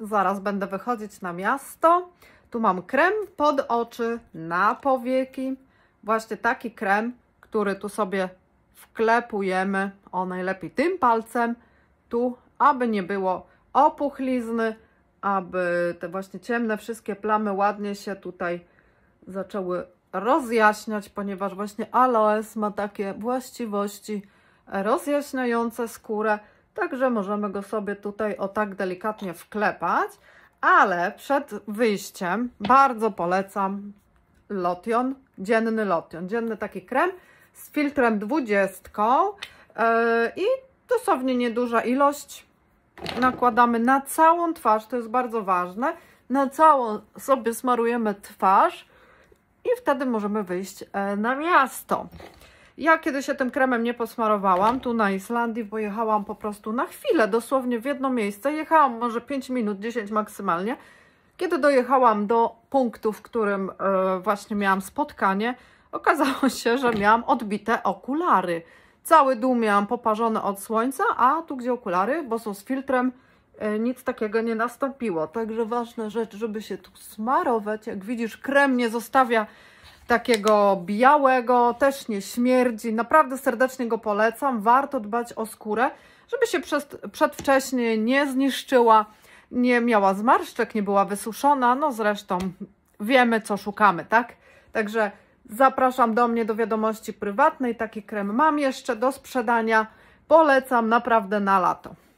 Zaraz będę wychodzić na miasto. Tu mam krem pod oczy, na powieki. Właśnie taki krem, który tu sobie wklepujemy, o najlepiej tym palcem, tu, aby nie było opuchlizny, aby te właśnie ciemne wszystkie plamy ładnie się tutaj zaczęły rozjaśniać, ponieważ właśnie aloes ma takie właściwości rozjaśniające skórę, Także możemy go sobie tutaj o tak delikatnie wklepać, ale przed wyjściem bardzo polecam lotion, dzienny lotion, dzienny taki krem z filtrem 20 e, i dosłownie nieduża ilość nakładamy na całą twarz, to jest bardzo ważne, na całą sobie smarujemy twarz i wtedy możemy wyjść e, na miasto. Ja kiedy się tym kremem nie posmarowałam, tu na Islandii, bo jechałam po prostu na chwilę, dosłownie w jedno miejsce, jechałam może 5 minut, 10 maksymalnie. Kiedy dojechałam do punktu, w którym e, właśnie miałam spotkanie, okazało się, że miałam odbite okulary. Cały dół miałam poparzone od słońca, a tu gdzie okulary, bo są z filtrem, e, nic takiego nie nastąpiło. Także ważna rzecz, żeby się tu smarować. Jak widzisz, krem nie zostawia takiego białego, też nie śmierdzi. Naprawdę serdecznie go polecam. Warto dbać o skórę, żeby się przedwcześnie nie zniszczyła, nie miała zmarszczek, nie była wysuszona. No zresztą wiemy, co szukamy, tak? Także zapraszam do mnie do wiadomości prywatnej. Taki krem mam jeszcze do sprzedania. Polecam naprawdę na lato.